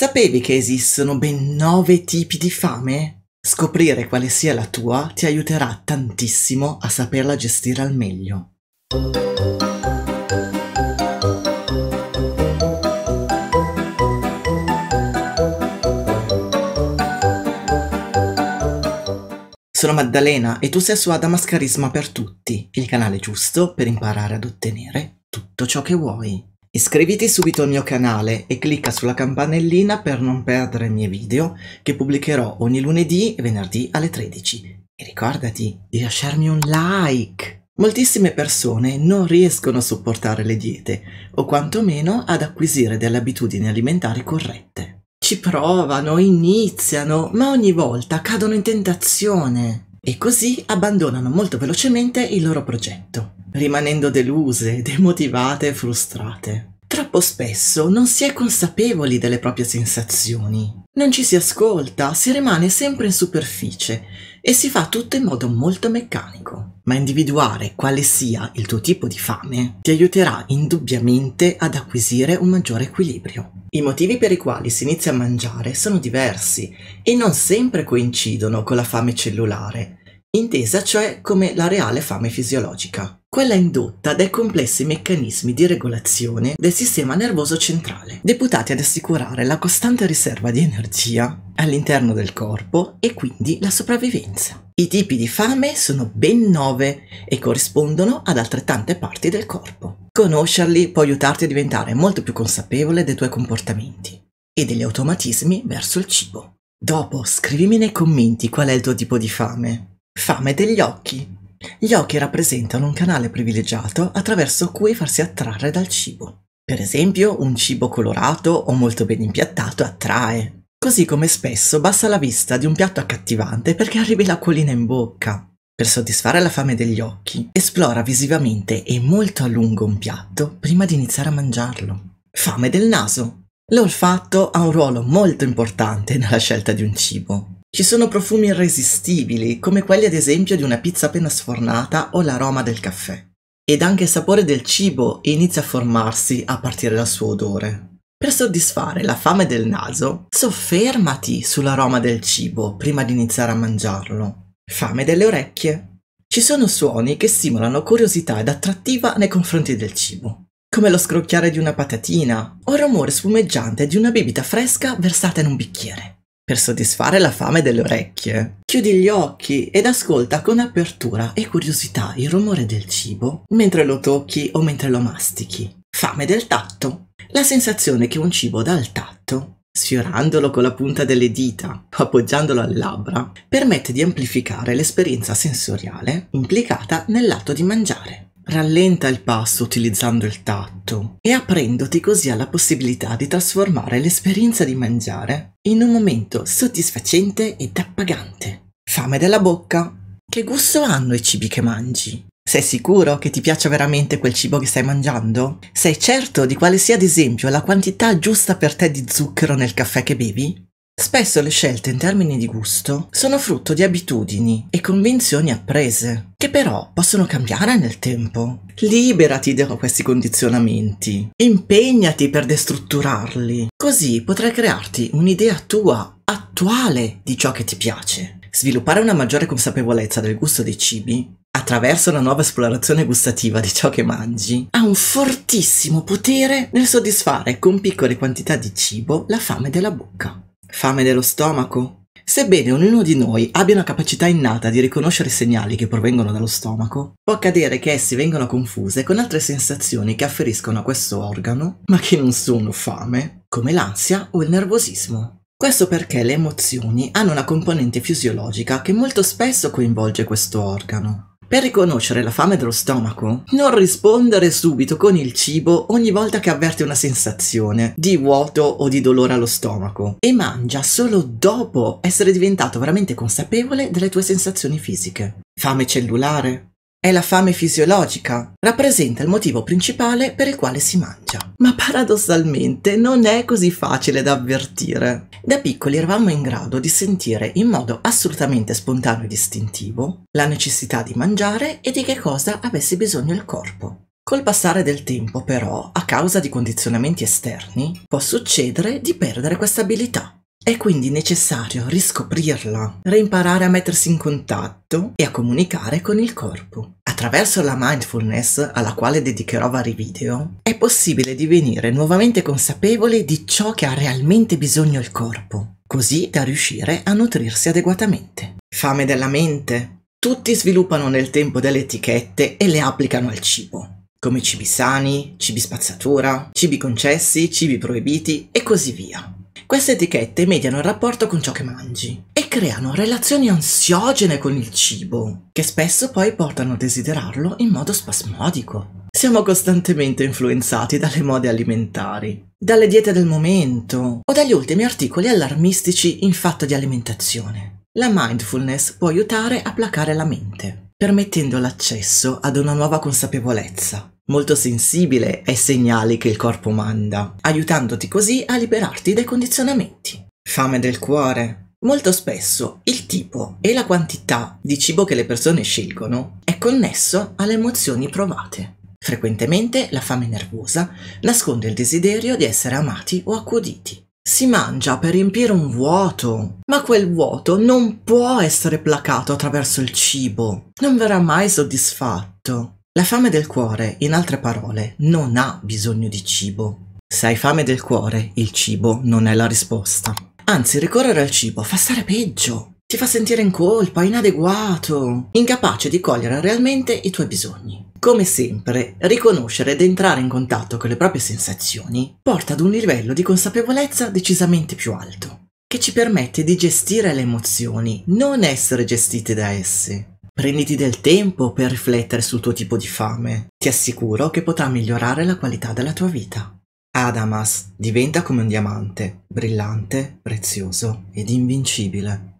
Sapevi che esistono ben nove tipi di fame? Scoprire quale sia la tua ti aiuterà tantissimo a saperla gestire al meglio. Sono Maddalena e tu sei su Adamas Carisma per tutti, il canale giusto per imparare ad ottenere tutto ciò che vuoi. Iscriviti subito al mio canale e clicca sulla campanellina per non perdere i miei video che pubblicherò ogni lunedì e venerdì alle 13. E ricordati di lasciarmi un like! Moltissime persone non riescono a sopportare le diete o quantomeno ad acquisire delle abitudini alimentari corrette. Ci provano, iniziano, ma ogni volta cadono in tentazione e così abbandonano molto velocemente il loro progetto rimanendo deluse, demotivate e frustrate. Troppo spesso non si è consapevoli delle proprie sensazioni, non ci si ascolta, si rimane sempre in superficie e si fa tutto in modo molto meccanico. Ma individuare quale sia il tuo tipo di fame ti aiuterà indubbiamente ad acquisire un maggiore equilibrio. I motivi per i quali si inizia a mangiare sono diversi e non sempre coincidono con la fame cellulare, intesa cioè come la reale fame fisiologica quella indotta dai complessi meccanismi di regolazione del sistema nervoso centrale, deputati ad assicurare la costante riserva di energia all'interno del corpo e quindi la sopravvivenza. I tipi di fame sono ben nove e corrispondono ad altrettante parti del corpo. Conoscerli può aiutarti a diventare molto più consapevole dei tuoi comportamenti e degli automatismi verso il cibo. Dopo scrivimi nei commenti qual è il tuo tipo di fame. Fame degli occhi, gli occhi rappresentano un canale privilegiato attraverso cui farsi attrarre dal cibo. Per esempio, un cibo colorato o molto ben impiattato attrae. Così come spesso basta la vista di un piatto accattivante perché arrivi l'acquolina in bocca. Per soddisfare la fame degli occhi, esplora visivamente e molto a lungo un piatto prima di iniziare a mangiarlo. Fame del naso. L'olfatto ha un ruolo molto importante nella scelta di un cibo. Ci sono profumi irresistibili, come quelli ad esempio di una pizza appena sfornata o l'aroma del caffè. Ed anche il sapore del cibo inizia a formarsi a partire dal suo odore. Per soddisfare la fame del naso, soffermati sull'aroma del cibo prima di iniziare a mangiarlo. Fame delle orecchie. Ci sono suoni che stimolano curiosità ed attrattiva nei confronti del cibo, come lo scrocchiare di una patatina o il rumore spumeggiante di una bibita fresca versata in un bicchiere per soddisfare la fame delle orecchie. Chiudi gli occhi ed ascolta con apertura e curiosità il rumore del cibo mentre lo tocchi o mentre lo mastichi. Fame del tatto. La sensazione che un cibo dà al tatto sfiorandolo con la punta delle dita o appoggiandolo alle labbra, permette di amplificare l'esperienza sensoriale implicata nell'atto di mangiare. Rallenta il passo utilizzando il tatto e aprendoti così alla possibilità di trasformare l'esperienza di mangiare in un momento soddisfacente ed appagante. Fame della bocca. Che gusto hanno i cibi che mangi? Sei sicuro che ti piaccia veramente quel cibo che stai mangiando? Sei certo di quale sia ad esempio la quantità giusta per te di zucchero nel caffè che bevi? Spesso le scelte in termini di gusto sono frutto di abitudini e convinzioni apprese, che però possono cambiare nel tempo. Liberati da questi condizionamenti, impegnati per destrutturarli, così potrai crearti un'idea tua, attuale di ciò che ti piace. Sviluppare una maggiore consapevolezza del gusto dei cibi attraverso una nuova esplorazione gustativa di ciò che mangi, ha un fortissimo potere nel soddisfare con piccole quantità di cibo la fame della bocca. Fame dello stomaco? Sebbene ognuno di noi abbia una capacità innata di riconoscere segnali che provengono dallo stomaco, può accadere che essi vengano confuse con altre sensazioni che afferiscono a questo organo, ma che non sono fame, come l'ansia o il nervosismo. Questo perché le emozioni hanno una componente fisiologica che molto spesso coinvolge questo organo. Per riconoscere la fame dello stomaco, non rispondere subito con il cibo ogni volta che avverti una sensazione di vuoto o di dolore allo stomaco e mangia solo dopo essere diventato veramente consapevole delle tue sensazioni fisiche. Fame cellulare, è la fame fisiologica, rappresenta il motivo principale per il quale si mangia ma paradossalmente non è così facile da avvertire. Da piccoli eravamo in grado di sentire in modo assolutamente spontaneo e distintivo la necessità di mangiare e di che cosa avesse bisogno il corpo. Col passare del tempo però, a causa di condizionamenti esterni, può succedere di perdere questa abilità. È quindi necessario riscoprirla, reimparare a mettersi in contatto e a comunicare con il corpo. Attraverso la mindfulness, alla quale dedicherò vari video, è possibile divenire nuovamente consapevole di ciò che ha realmente bisogno il corpo, così da riuscire a nutrirsi adeguatamente. Fame della mente. Tutti sviluppano nel tempo delle etichette e le applicano al cibo, come cibi sani, cibi spazzatura, cibi concessi, cibi proibiti e così via. Queste etichette mediano il rapporto con ciò che mangi, creano relazioni ansiogene con il cibo, che spesso poi portano a desiderarlo in modo spasmodico. Siamo costantemente influenzati dalle mode alimentari, dalle diete del momento o dagli ultimi articoli allarmistici in fatto di alimentazione. La mindfulness può aiutare a placare la mente, permettendo l'accesso ad una nuova consapevolezza, molto sensibile ai segnali che il corpo manda, aiutandoti così a liberarti dai condizionamenti. Fame del cuore, Molto spesso il tipo e la quantità di cibo che le persone scelgono è connesso alle emozioni provate. Frequentemente la fame nervosa nasconde il desiderio di essere amati o accuditi. Si mangia per riempire un vuoto, ma quel vuoto non può essere placato attraverso il cibo, non verrà mai soddisfatto. La fame del cuore, in altre parole, non ha bisogno di cibo. Se hai fame del cuore, il cibo non è la risposta. Anzi, ricorrere al cibo fa stare peggio. Ti fa sentire in colpa, inadeguato, incapace di cogliere realmente i tuoi bisogni. Come sempre, riconoscere ed entrare in contatto con le proprie sensazioni porta ad un livello di consapevolezza decisamente più alto, che ci permette di gestire le emozioni, non essere gestite da esse. Prenditi del tempo per riflettere sul tuo tipo di fame. Ti assicuro che potrà migliorare la qualità della tua vita. Adamas diventa come un diamante, brillante, prezioso ed invincibile.